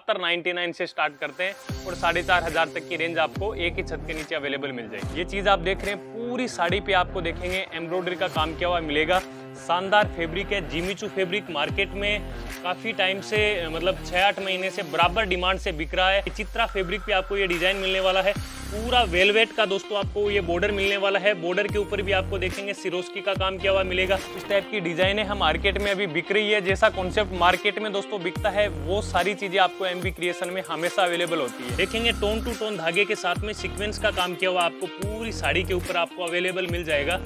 सत्तर नाइन से स्टार्ट करते हैं और साढ़े चार हजार तक की रेंज आपको एक ही छत के नीचे अवेलेबल मिल जाएगी ये चीज़ आप देख रहे हैं पूरी साड़ी पे आपको देखेंगे एम्ब्रॉयडरी का काम किया हुआ मिलेगा शानदार फैब्रिक है जिमीचू फैब्रिक मार्केट में काफ़ी टाइम से मतलब छह आठ महीने से बराबर डिमांड से बिक रहा है चित्रा फैब्रिक पे आपको ये डिज़ाइन मिलने वाला है पूरा वेलवेट का दोस्तों आपको ये बॉर्डर मिलने वाला है बॉर्डर के ऊपर भी आपको देखेंगे सिरोस्की का काम किया हुआ मिलेगा इस टाइप की डिजाइने हम मार्केट में अभी बिक रही है जैसा कॉन्सेप्ट मार्केट में दोस्तों बिकता है वो सारी चीजें आपको एम क्रिएशन में हमेशा अवेलेबल होती है देखेंगे टोन टू टोन धागे के साथ में सिक्वेंस का काम किया हुआ आपको पूरी साड़ी के ऊपर आपको अवेलेबल मिल जाएगा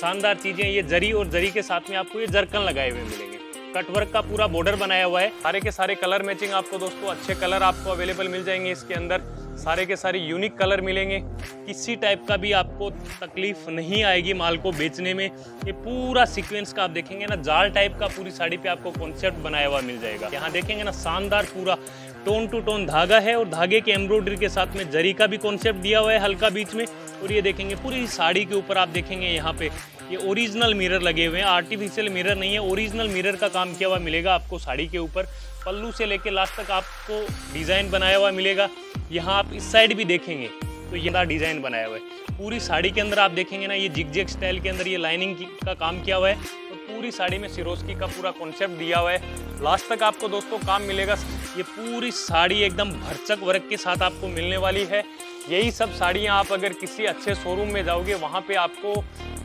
शानदार चीजें ये जरी और जरी के साथ में आपको ये जरकन लगाए हुए मिलेंगे कटवर्क का पूरा बॉर्डर बनाया हुआ है सारे के सारे कलर मैचिंग आपको दोस्तों अच्छे कलर आपको अवेलेबल मिल जाएंगे इसके अंदर सारे के सारे यूनिक कलर मिलेंगे किसी टाइप का भी आपको तकलीफ नहीं आएगी माल को बेचने में ये पूरा सीक्वेंस का आप देखेंगे ना जाल टाइप का पूरी साड़ी पे आपको कॉन्सेप्ट बनाया हुआ मिल जाएगा यहाँ देखेंगे ना शानदार पूरा टोन टू टोन धागा है और धागे के एम्ब्रॉयडरी के साथ में जरी का भी कॉन्सेप्ट दिया हुआ है हल्का बीच में और ये देखेंगे पूरी साड़ी के ऊपर आप देखेंगे यहाँ पे ये ओरिजिनल मिरर लगे हुए हैं आर्टिफिशियल मिरर नहीं है ओरिजिनल मिरर का काम किया हुआ मिलेगा आपको साड़ी के ऊपर पल्लू से लेके लास्ट तक आपको डिज़ाइन बनाया हुआ मिलेगा यहाँ आप इस साइड भी देखेंगे तो ये डिज़ाइन बनाया हुआ है पूरी साड़ी के अंदर आप देखेंगे ना ये जिग जिग स्टाइल के अंदर ये लाइनिंग का काम किया हुआ है और पूरी साड़ी में सिरोस्की का पूरा कॉन्सेप्ट दिया हुआ है लास्ट तक आपको दोस्तों काम मिलेगा ये पूरी साड़ी एकदम भरचक वर्क के साथ आपको मिलने वाली है यही सब साड़ियाँ आप अगर किसी अच्छे शोरूम में जाओगे वहाँ पर आपको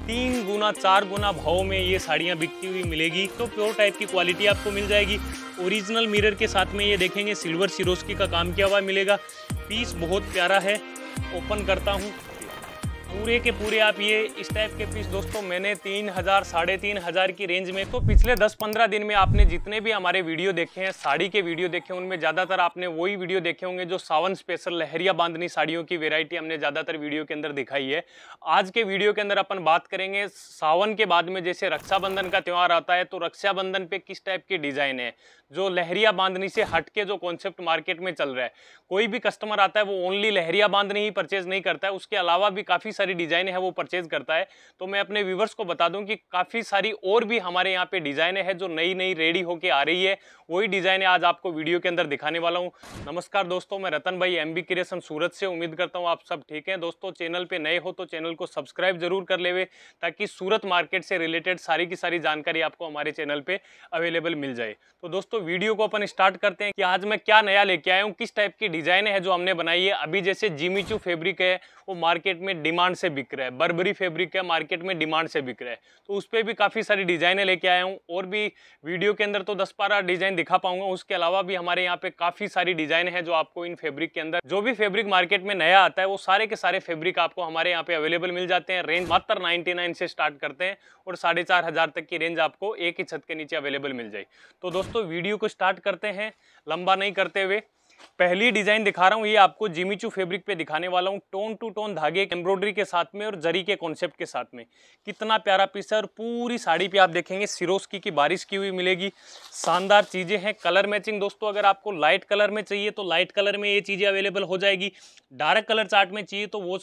तीन गुना चार गुना भाव में ये साड़ियाँ बिकती हुई मिलेगी तो प्योर टाइप की क्वालिटी आपको मिल जाएगी ओरिजिनल मिरर के साथ में ये देखेंगे सिल्वर सिरोस्की का काम किया हुआ मिलेगा पीस बहुत प्यारा है ओपन करता हूँ पूरे के पूरे आप ये इस टाइप के पीस दोस्तों मैंने तीन हज़ार साढ़े तीन हज़ार की रेंज में तो पिछले दस पंद्रह दिन में आपने जितने भी हमारे वीडियो देखे हैं साड़ी के वीडियो देखे उनमें ज़्यादातर आपने वही वीडियो देखे होंगे जो सावन स्पेशल लहरिया बांधनी साड़ियों की वेरायटी हमने ज़्यादातर वीडियो के अंदर दिखाई है आज के वीडियो के अंदर अपन बात करेंगे सावन के बाद में जैसे रक्षाबंधन का त्यौहार आता है तो रक्षाबंधन पे किस टाइप के डिज़ाइन है जो लहरिया बांधनी से हट के जो कॉन्सेप्ट मार्केट में चल रहा है कोई भी कस्टमर आता है वो ओनली लहरिया बांधनी ही परचेज नहीं करता है उसके अलावा भी काफ़ी सारी डिज़ाइनें हैं वो परचेज़ करता है तो मैं अपने व्यूवर्स को बता दूं कि काफ़ी सारी और भी हमारे यहाँ पे डिज़ाइनें हैं जो नई नई रेडी होके आ रही है वही डिज़ाइनें आज आपको वीडियो के अंदर दिखाने वाला हूँ नमस्कार दोस्तों मैं रतन भाई एम क्रिएशन सूरत से उम्मीद करता हूँ आप सब ठीक हैं दोस्तों चैनल पर नए हो तो चैनल को सब्सक्राइब जरूर कर लेवे ताकि सूरत मार्केट से रिलेटेड सारी की सारी जानकारी आपको हमारे चैनल पर अवेलेबल मिल जाए तो दोस्तों वीडियो को अपन स्टार्ट करते हैं कि आज मैं क्या नया लेके आया हूँ किस टाइप की डिज़ाइनें हैं जो हमने बनाई है अभी जैसे जीमीचू फेब्रिक है वो मार्केट में डिमांड डिमांड से बिक रहा है बर्बरी फैब्रिक है मार्केट में डिमांड से बिक रहा है तो उस पर भी काफ़ी सारी डिज़ाइनें लेके आया हूँ और भी वीडियो के अंदर तो दस बारह डिज़ाइन दिखा पाऊंगा उसके अलावा भी हमारे यहाँ पे काफ़ी सारी डिज़ाइन है जो आपको इन फेब्रिक के अंदर जो भी फेब्रिक मार्केट में नया आता है वो सारे के सारे फेब्रिक आपको हमारे यहाँ पे अवेलेबल मिल जाते हैं रेंज मात्र नाइन्टी से स्टार्ट करते हैं और साढ़े तक की रेंज आपको एक ही छत के नीचे अवेलेबल मिल जाए तो दोस्तों वीडियो को स्टार्ट करते हैं लंबा नहीं करते हुए पहली डिजाइन दिखा रहा हूँ ये आपको जिमीचू फैब्रिक पे दिखाने वाला हूँ टोन टू टोन धागे एम्ब्रॉयडरी के साथ में और जरी के कॉन्सेप्ट के साथ में कितना प्यारा पीस है और पूरी साड़ी पे आप देखेंगे सिरोस्की की बारिश की हुई मिलेगी शानदार चीज़ें हैं कलर मैचिंग दोस्तों अगर आपको लाइट कलर में चाहिए तो लाइट कलर में ये चीज़ें अवेलेबल हो जाएगी डार्क कलर चार्ट में चाहिए तो वो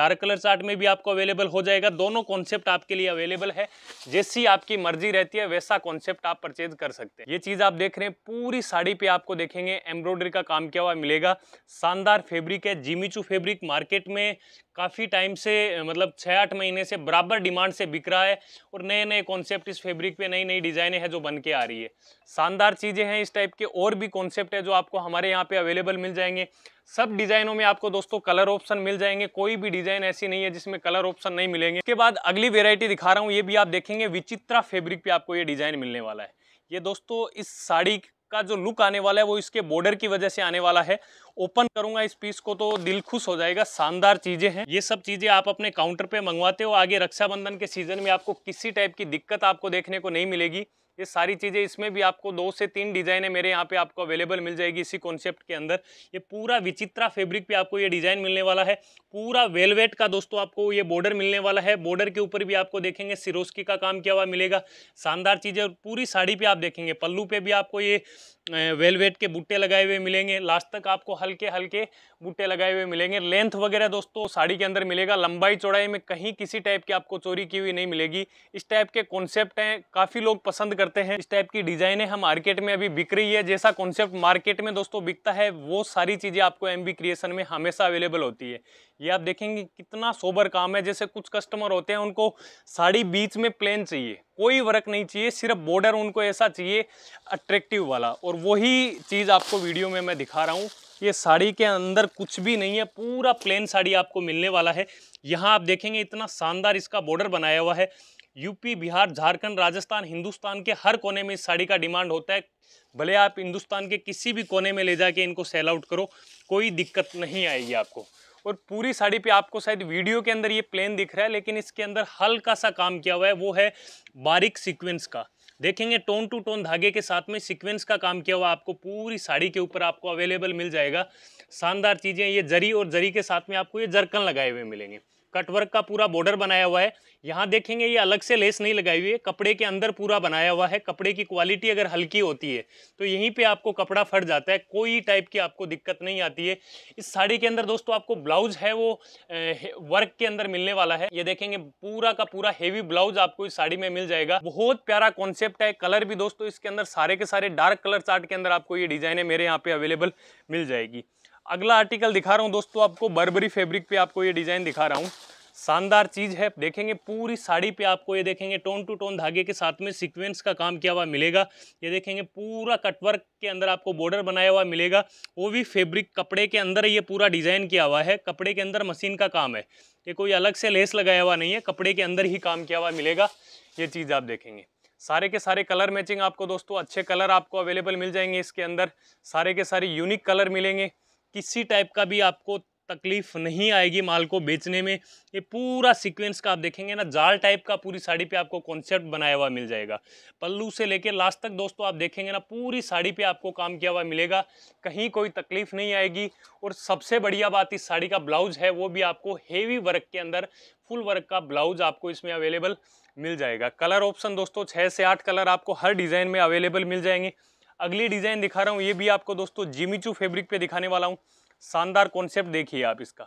डार्क कलर चार्ट में भी आपको अवेलेबल हो जाएगा दोनों कॉन्सेप्ट आपके लिए अवेलेबल है जैसी आपकी मर्जी रहती है वैसा कॉन्सेप्ट आप परचेज कर सकते हैं ये चीज़ आप देख रहे हैं पूरी साड़ी पे आपको देखेंगे एम्ब्रॉयडरी का काम क्या हुआ मिलेगा शानदार फैब्रिक है जिमीचू फैब्रिक मार्केट में काफ़ी टाइम से मतलब छः आठ महीने से बराबर डिमांड से बिक रहा है और नए नए कॉन्सेप्ट इस फैब्रिक पे नई नई डिज़ाइनें हैं जो बन के आ रही है शानदार चीज़ें हैं इस टाइप के और भी कॉन्सेप्ट है जो आपको हमारे यहाँ पे अवेलेबल मिल जाएंगे सब डिज़ाइनों में आपको दोस्तों कलर ऑप्शन मिल जाएंगे कोई भी डिज़ाइन ऐसी नहीं है जिसमें कलर ऑप्शन नहीं मिलेंगे इसके बाद अगली वेरायटी दिखा रहा हूँ ये भी आप देखेंगे विचित्रा फेब्रिक पर आपको ये डिज़ाइन मिलने वाला है ये दोस्तों इस साड़ी का जो लुक आने वाला है वो इसके बॉर्डर की वजह से आने वाला है ओपन करूंगा इस पीस को तो दिल खुश हो जाएगा शानदार चीजें हैं ये सब चीजें आप अपने काउंटर पे मंगवाते हो आगे रक्षाबंधन के सीजन में आपको किसी टाइप की दिक्कत आपको देखने को नहीं मिलेगी ये सारी चीज़ें इसमें भी आपको दो से तीन डिज़ाइनें मेरे यहाँ पे आपको अवेलेबल मिल जाएगी इसी कॉन्सेप्ट के अंदर ये पूरा विचित्रा फैब्रिक पे आपको ये डिज़ाइन मिलने वाला है पूरा वेलवेट का दोस्तों आपको ये बॉर्डर मिलने वाला है बॉर्डर के ऊपर भी आपको देखेंगे सिरोस्की का काम किया हुआ मिलेगा शानदार चीज़ें और पूरी साड़ी पर आप देखेंगे पल्लू पर भी आपको ये वेलवेट के बूटे लगाए हुए मिलेंगे लास्ट तक आपको हल्के हल्के बूटे लगाए हुए मिलेंगे लेंथ वगैरह दोस्तों साड़ी के अंदर मिलेगा लंबाई चौड़ाई में कहीं किसी टाइप की आपको चोरी की हुई नहीं मिलेगी इस टाइप के कॉन्सेप्ट हैं काफ़ी लोग पसंद करते हैं इस टाइप की डिज़ाइनें हम मार्केट में अभी बिक रही है जैसा कॉन्सेप्ट मार्केट में दोस्तों बिकता है वो सारी चीज़ें आपको एम क्रिएशन में हमेशा अवेलेबल होती है ये आप देखेंगे कितना सोबर काम है जैसे कुछ कस्टमर होते हैं उनको साड़ी बीच में प्लेन चाहिए कोई वर्क नहीं चाहिए सिर्फ बॉर्डर उनको ऐसा चाहिए अट्रैक्टिव वाला और वही चीज़ आपको वीडियो में मैं दिखा रहा हूँ ये साड़ी के अंदर कुछ भी नहीं है पूरा प्लेन साड़ी आपको मिलने वाला है यहाँ आप देखेंगे इतना शानदार इसका बॉर्डर बनाया हुआ है यूपी बिहार झारखंड राजस्थान हिंदुस्तान के हर कोने में इस साड़ी का डिमांड होता है भले आप हिंदुस्तान के किसी भी कोने में ले जाके इनको सेल आउट करो कोई दिक्कत नहीं आएगी आपको और पूरी साड़ी पे आपको शायद वीडियो के अंदर ये प्लेन दिख रहा है लेकिन इसके अंदर हल्का सा काम किया हुआ है वो है बारीक सीक्वेंस का देखेंगे टोन टू टोन धागे के साथ में सीक्वेंस का काम किया हुआ आपको पूरी साड़ी के ऊपर आपको अवेलेबल मिल जाएगा शानदार चीज़ें ये जरी और जरी के साथ में आपको ये जरकन लगाए हुए मिलेंगे कटवर्क का पूरा बॉर्डर बनाया हुआ है यहाँ देखेंगे ये अलग से लेस नहीं लगाई हुई है कपड़े के अंदर पूरा बनाया हुआ है कपड़े की क्वालिटी अगर हल्की होती है तो यहीं पे आपको कपड़ा फट जाता है कोई टाइप की आपको दिक्कत नहीं आती है इस साड़ी के अंदर दोस्तों आपको ब्लाउज है वो वर्क के अंदर मिलने वाला है ये देखेंगे पूरा का पूरा हेवी ब्लाउज आपको इस साड़ी में मिल जाएगा बहुत प्यारा कॉन्सेप्ट है कलर भी दोस्तों इसके अंदर सारे के सारे डार्क कलर चार्ट के अंदर आपको ये डिजाइने मेरे यहाँ पे अवेलेबल मिल जाएगी अगला आर्टिकल दिखा रहा हूँ दोस्तों आपको बर्बरी फैब्रिक पे आपको ये डिज़ाइन दिखा रहा हूँ शानदार चीज़ है देखेंगे पूरी साड़ी पे आपको ये देखेंगे टोन टू टोन धागे के साथ में सीक्वेंस का काम किया हुआ मिलेगा ये देखेंगे पूरा कटवर्क के अंदर आपको बॉर्डर बनाया हुआ मिलेगा वो भी फैब्रिक कपड़े के अंदर ये पूरा डिज़ाइन किया हुआ है कपड़े के अंदर मशीन का काम है ये कोई अलग से लेस लगाया हुआ नहीं है कपड़े के अंदर ही काम किया हुआ मिलेगा ये चीज़ आप देखेंगे सारे के सारे कलर मैचिंग आपको दोस्तों अच्छे कलर आपको अवेलेबल मिल जाएंगे इसके अंदर सारे के सारे यूनिक कलर मिलेंगे किसी टाइप का भी आपको तकलीफ नहीं आएगी माल को बेचने में ये पूरा सीक्वेंस का आप देखेंगे ना जाल टाइप का पूरी साड़ी पे आपको कॉन्सेप्ट बनाया हुआ मिल जाएगा पल्लू से लेके लास्ट तक दोस्तों आप देखेंगे ना पूरी साड़ी पे आपको काम किया हुआ मिलेगा कहीं कोई तकलीफ नहीं आएगी और सबसे बढ़िया बात इस साड़ी का ब्लाउज है वो भी आपको हेवी वर्क के अंदर फुल वर्क का ब्लाउज आपको इसमें अवेलेबल मिल जाएगा कलर ऑप्शन दोस्तों छः से आठ कलर आपको हर डिज़ाइन में अवेलेबल मिल जाएंगे अगली डिज़ाइन दिखा रहा हूँ ये भी आपको दोस्तों जिमीचू फैब्रिक पे दिखाने वाला हूँ शानदार कॉन्सेप्ट देखिए आप इसका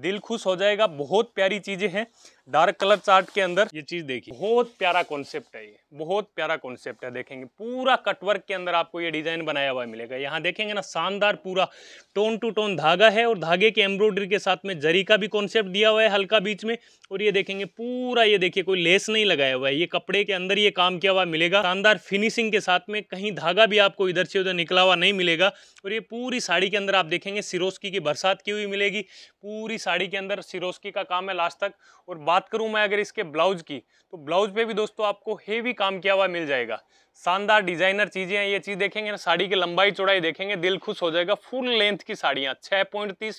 दिल खुश हो जाएगा बहुत प्यारी चीज़ें हैं डार्क कलर चार्ट के अंदर ये चीज़ देखिए बहुत प्यारा कॉन्सेप्ट है ये बहुत प्यारा कॉन्सेप्ट है देखेंगे पूरा कटवर्क के अंदर आपको ये डिज़ाइन बनाया हुआ मिलेगा यहाँ देखेंगे ना शानदार पूरा टोन टू टोन धागा है और धागे के एम्ब्रॉयडरी के साथ में जरी का भी कॉन्सेप्ट दिया हुआ है हल्का बीच में और ये देखेंगे पूरा ये देखिए कोई लेस नहीं लगाया हुआ है ये कपड़े के अंदर ये काम किया हुआ मिलेगा शानदार फिनिशिंग के साथ में कहीं धागा भी आपको इधर से उधर निकला हुआ नहीं मिलेगा और ये पूरी साड़ी के अंदर आप देखेंगे सिरोस्की की बरसात की हुई मिलेगी पूरी साड़ी के अंदर सिरोस्की का काम है लास्ट तक और बात करूं मैं अगर इसके ब्लाउज की तो ब्लाउज पे भी दोस्तों आपको हेवी काम किया हुआ मिल जाएगा शानदार डिजाइनर चीजें हैं ये चीज देखेंगे ना साड़ी की लंबाई चौड़ाई देखेंगे दिल खुश हो जाएगा फुल लेंथ की साड़ियाँ छः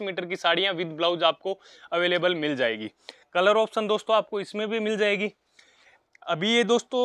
मीटर की साड़ियाँ विद ब्लाउज आपको अवेलेबल मिल जाएगी कलर ऑप्शन दोस्तों आपको इसमें भी मिल जाएगी अभी ये दोस्तों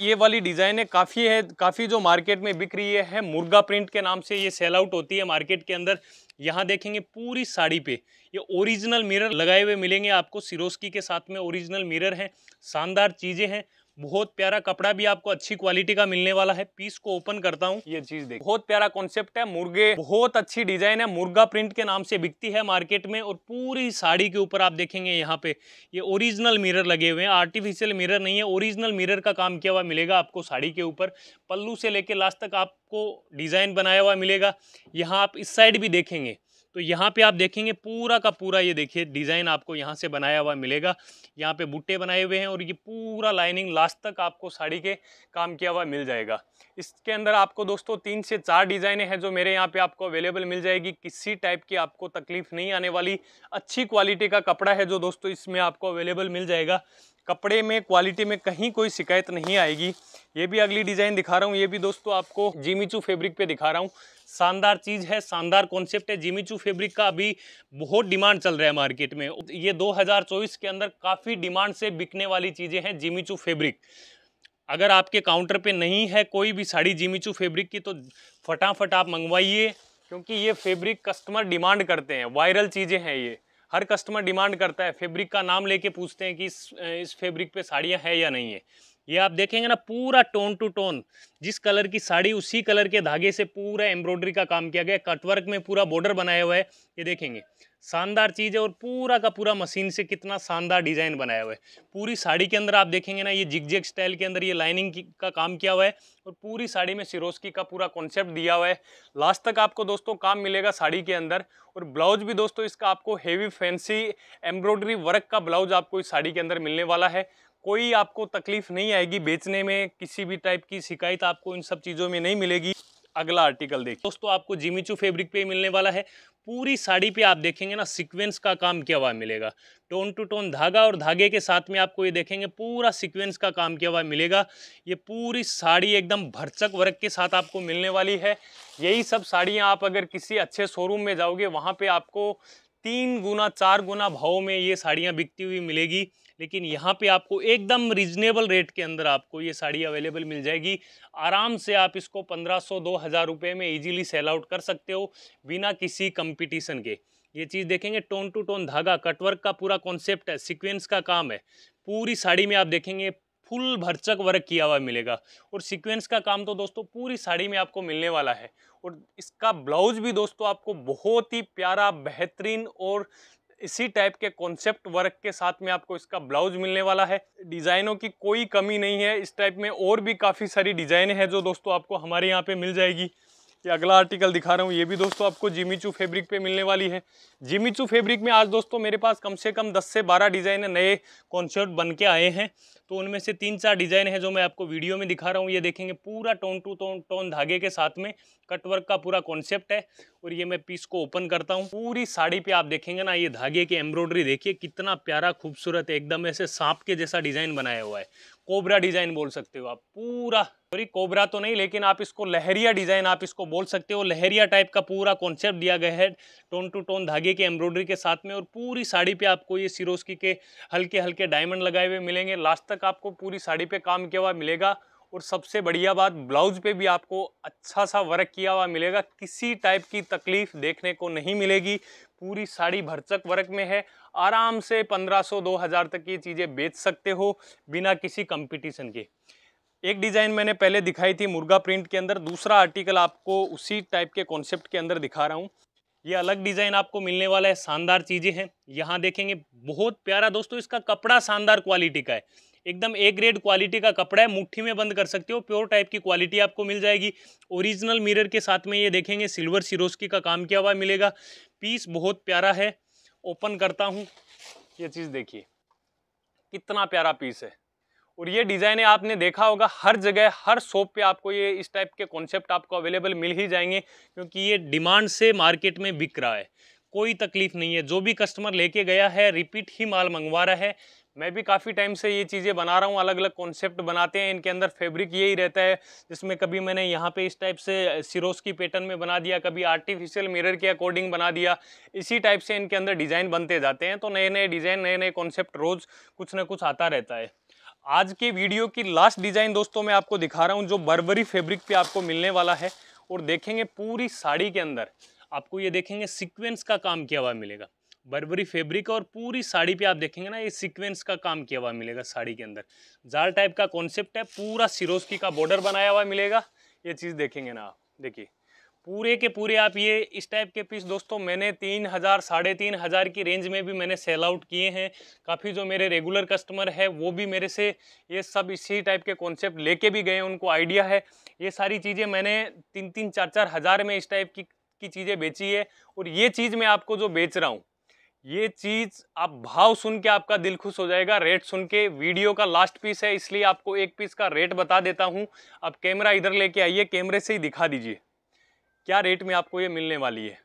ये वाली है काफ़ी है काफ़ी जो मार्केट में बिक रही है मुर्गा प्रिंट के नाम से ये सेल आउट होती है मार्केट के अंदर यहाँ देखेंगे पूरी साड़ी पे ये ओरिजिनल मिरर लगाए हुए मिलेंगे आपको सिरोस्की के साथ में ओरिजिनल मिरर हैं शानदार चीज़ें हैं बहुत प्यारा कपड़ा भी आपको अच्छी क्वालिटी का मिलने वाला है पीस को ओपन करता हूँ ये चीज देख बहुत प्यारा कॉन्सेप्ट है मुर्गे बहुत अच्छी डिजाइन है मुर्गा प्रिंट के नाम से बिकती है मार्केट में और पूरी साड़ी के ऊपर आप देखेंगे यहाँ पे ये ओरिजिनल मिरर लगे हुए हैं आर्टिफिशियल मिरर नहीं है ओरिजिनल मिरर का काम किया हुआ मिलेगा आपको साड़ी के ऊपर पल्लू से लेके लास्ट तक आपको डिजाइन बनाया हुआ मिलेगा यहाँ आप इस साइड भी देखेंगे तो यहाँ पे आप देखेंगे पूरा का पूरा ये देखिए डिज़ाइन आपको यहाँ से बनाया हुआ मिलेगा यहाँ पे बूटे बनाए हुए हैं और ये पूरा लाइनिंग लास्ट तक आपको साड़ी के काम किया हुआ मिल जाएगा इसके अंदर आपको दोस्तों तीन से चार डिज़ाइने हैं जो मेरे यहाँ पे आपको अवेलेबल मिल जाएगी किसी टाइप की आपको तकलीफ नहीं आने वाली अच्छी क्वालिटी का कपड़ा है जो दोस्तों इसमें आपको अवेलेबल मिल जाएगा कपड़े में क्वालिटी में कहीं कोई शिकायत नहीं आएगी ये भी अगली डिज़ाइन दिखा रहा हूँ ये भी दोस्तों आपको जीमीचू फैब्रिक पे दिखा रहा हूँ शानदार चीज़ है शानदार कॉन्सेप्ट है जीमीचू फैब्रिक का अभी बहुत डिमांड चल रहा है मार्केट में ये 2024 के अंदर काफ़ी डिमांड से बिकने वाली चीज़ें हैं जीमीचू फेब्रिक अगर आपके काउंटर पे नहीं है कोई भी साड़ी जीमीचू फेब्रिक की तो फटाफट आप मंगवाइए क्योंकि ये फेब्रिक कस्टमर डिमांड करते हैं वायरल चीज़ें हैं ये हर कस्टमर डिमांड करता है फैब्रिक का नाम लेके पूछते हैं कि इस इस फैब्रिक पे साड़ियाँ हैं या नहीं है ये आप देखेंगे ना पूरा टोन टू टोन जिस कलर की साड़ी उसी कलर के धागे से पूरा एम्ब्रॉयडरी का काम किया गया कटवर्क में पूरा बॉर्डर बनाया हुआ है ये देखेंगे शानदार चीज़ है और पूरा का पूरा मशीन से कितना शानदार डिज़ाइन बनाया हुआ है पूरी साड़ी के अंदर आप देखेंगे ना ये जिगजेग स्टाइल के अंदर ये लाइनिंग का काम किया हुआ है और पूरी साड़ी में सिरोस्की का पूरा कॉन्सेप्ट दिया हुआ है लास्ट तक आपको दोस्तों काम मिलेगा साड़ी के अंदर और ब्लाउज भी दोस्तों इसका आपको हेवी फैंसी एम्ब्रॉयडरी वर्क का ब्लाउज आपको इस साड़ी के अंदर मिलने वाला है कोई आपको तकलीफ नहीं आएगी बेचने में किसी भी टाइप की शिकायत आपको इन सब चीज़ों में नहीं मिलेगी अगला आर्टिकल देखिए दोस्तों आपको जिमीचू फैब्रिक पे मिलने वाला है पूरी साड़ी पे आप देखेंगे ना सीक्वेंस का काम किया हुआ मिलेगा टोन टू टोन धागा और धागे के साथ में आपको ये देखेंगे पूरा सीक्वेंस का काम किया हुआ मिलेगा ये पूरी साड़ी एकदम भरचक वर्क के साथ आपको मिलने वाली है यही सब साड़ियाँ आप अगर किसी अच्छे शोरूम में जाओगे वहाँ पर आपको तीन गुना चार गुना भाव में ये साड़ियाँ बिकती हुई मिलेगी लेकिन यहाँ पे आपको एकदम रिजनेबल रेट के अंदर आपको ये साड़ी अवेलेबल मिल जाएगी आराम से आप इसको पंद्रह सौ दो हज़ार रुपये में ईजिली सेल आउट कर सकते हो बिना किसी कंपटीशन के ये चीज़ देखेंगे टोन टू टोन धागा कटवर्क का पूरा कॉन्सेप्ट है सिक्वेंस का काम है पूरी साड़ी में आप देखेंगे फुल भरचक वर्क किया हुआ मिलेगा और सीक्वेंस का काम तो दोस्तों पूरी साड़ी में आपको मिलने वाला है और इसका ब्लाउज भी दोस्तों आपको बहुत ही प्यारा बेहतरीन और इसी टाइप के कॉन्सेप्ट वर्क के साथ में आपको इसका ब्लाउज मिलने वाला है डिज़ाइनों की कोई कमी नहीं है इस टाइप में और भी काफ़ी सारी डिज़ाइनें हैं जो दोस्तों आपको हमारे यहाँ पे मिल जाएगी ये अगला आर्टिकल दिखा रहा हूँ ये भी दोस्तों आपको जिमीचू फैब्रिक पे मिलने वाली है जिमीचू फैब्रिक में आज दोस्तों मेरे पास कम से कम 10 से 12 डिज़ाइन नए कॉन्सेप्ट बन के आए हैं तो उनमें से तीन चार डिज़ाइन है जो मैं आपको वीडियो में दिखा रहा हूँ ये देखेंगे पूरा टोन टू टोन टोन धागे के साथ में कटवर्क का पूरा कॉन्सेप्ट है और ये मैं पीस को ओपन करता हूँ पूरी साड़ी पे आप देखेंगे ना ये धागे की एम्ब्रॉयडरी देखिए कितना प्यारा खूबसूरत एकदम ऐसे सांप के जैसा डिज़ाइन बनाया हुआ है कोबरा डिजाइन बोल सकते हो आप पूरा सॉरी कोबरा तो नहीं लेकिन आप इसको लहरिया डिजाइन आप इसको बोल सकते हो लहरिया टाइप का पूरा कॉन्सेप्ट दिया गया है टोन टू टोन धागे की एम्ब्रॉयडरी के साथ में और पूरी साड़ी पे आपको ये सिरोस्की के हल्के हल्के डायमंड लगाए हुए मिलेंगे लास्ट तक आपको पूरी साड़ी पे काम किया हुआ मिलेगा और सबसे बढ़िया बात ब्लाउज पे भी आपको अच्छा सा वर्क किया हुआ मिलेगा किसी टाइप की तकलीफ देखने को नहीं मिलेगी पूरी साड़ी भरचक वर्क में है आराम से 1500 2000 तक की चीज़ें बेच सकते हो बिना किसी कंपटीशन के एक डिज़ाइन मैंने पहले दिखाई थी मुर्गा प्रिंट के अंदर दूसरा आर्टिकल आपको उसी टाइप के कॉन्सेप्ट के अंदर दिखा रहा हूँ ये अलग डिज़ाइन आपको मिलने वाला है शानदार चीज़ें हैं यहाँ देखेंगे बहुत प्यारा दोस्तों इसका कपड़ा शानदार क्वालिटी का है एकदम ए ग्रेड क्वालिटी का कपड़ा है मुट्ठी में बंद कर सकते हो प्योर टाइप की क्वालिटी आपको मिल जाएगी ओरिजिनल मिरर के साथ में ये देखेंगे सिल्वर सिरोस्की का काम किया हुआ मिलेगा पीस बहुत प्यारा है ओपन करता हूँ ये चीज़ देखिए कितना प्यारा पीस है और ये डिज़ाइन आपने देखा होगा हर जगह हर शॉप पे आपको ये इस टाइप के कॉन्सेप्ट आपको अवेलेबल मिल ही जाएंगे क्योंकि ये डिमांड से मार्केट में बिक रहा है कोई तकलीफ़ नहीं है जो भी कस्टमर लेके गया है रिपीट ही माल मंगवा रहा है मैं भी काफ़ी टाइम से ये चीज़ें बना रहा हूँ अलग अलग कॉन्सेप्ट बनाते हैं इनके अंदर फैब्रिक यही रहता है जिसमें कभी मैंने यहाँ पे इस टाइप से सिरोस की पैटर्न में बना दिया कभी आर्टिफिशियल मिरर के अकॉर्डिंग बना दिया इसी टाइप से इनके अंदर डिज़ाइन बनते जाते हैं तो नए नए डिज़ाइन नए नए कॉन्सेप्ट रोज़ कुछ ना कुछ आता रहता है आज के वीडियो की लास्ट डिज़ाइन दोस्तों मैं आपको दिखा रहा हूँ जो बर्बरी फेब्रिक पे आपको मिलने वाला है और देखेंगे पूरी साड़ी के अंदर आपको ये देखेंगे सिक्वेंस का काम किया हुआ मिलेगा बर्बरी फैब्रिक और पूरी साड़ी पे आप देखेंगे ना ये सीक्वेंस का काम किया हुआ मिलेगा साड़ी के अंदर जाल टाइप का कॉन्सेप्ट है पूरा सिरोस्की का बॉर्डर बनाया हुआ मिलेगा ये चीज़ देखेंगे ना आप देखिए पूरे के पूरे आप ये इस टाइप के पीस दोस्तों मैंने तीन हज़ार साढ़े तीन हज़ार की रेंज में भी मैंने सेल आउट किए हैं काफ़ी जो मेरे रेगुलर कस्टमर है वो भी मेरे से ये सब इसी टाइप के कॉन्सेप्ट लेके भी गए उनको आइडिया है ये सारी चीज़ें मैंने तीन तीन चार चार हज़ार में इस टाइप की की चीज़ें बेची है और ये चीज़ मैं आपको जो बेच रहा हूँ ये चीज़ आप भाव सुन के आपका दिल खुश हो जाएगा रेट सुन के वीडियो का लास्ट पीस है इसलिए आपको एक पीस का रेट बता देता हूँ आप कैमरा इधर लेके आइए कैमरे से ही दिखा दीजिए क्या रेट में आपको ये मिलने वाली है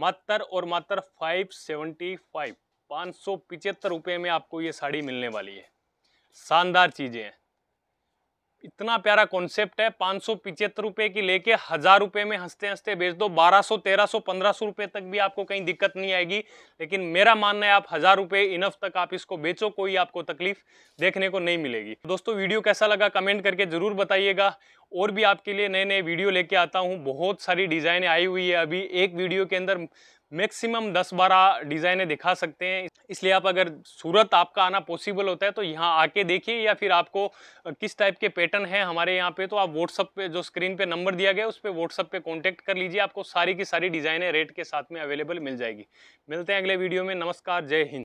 मात्र और मात्र फाइव सेवेंटी फाइव पाँच सौ पिचहत्तर रुपये में आपको ये साड़ी मिलने वाली है शानदार चीज़ें हैं इतना प्यारा कॉन्सेप्ट है पाँच सौ पिचहत्तर रुपये की लेके हज़ार रुपये में हंसते हंसते बेच दो बारह सौ तेरह सौ पंद्रह सौ रुपये तक भी आपको कहीं दिक्कत नहीं आएगी लेकिन मेरा मानना है आप हज़ार रुपये इनफ तक आप इसको बेचो कोई आपको तकलीफ देखने को नहीं मिलेगी दोस्तों वीडियो कैसा लगा कमेंट करके ज़रूर बताइएगा और भी आपके लिए नए नए वीडियो लेके आता हूँ बहुत सारी डिज़ाइनें आई हुई है अभी एक वीडियो के अंदर मैक्सिमम 10-12 डिज़ाइनें दिखा सकते हैं इसलिए आप अगर सूरत आपका आना पॉसिबल होता है तो यहाँ आके देखिए या फिर आपको किस टाइप के पैटर्न हैं हमारे यहाँ पे तो आप व्हाट्सअप पे जो स्क्रीन पे नंबर दिया गया उस पर व्हाट्सअप पे कांटेक्ट कर लीजिए आपको सारी की सारी डिज़ाइनें रेट के साथ में अवेलेबल मिल जाएगी मिलते हैं अगले वीडियो में नमस्कार जय हिंद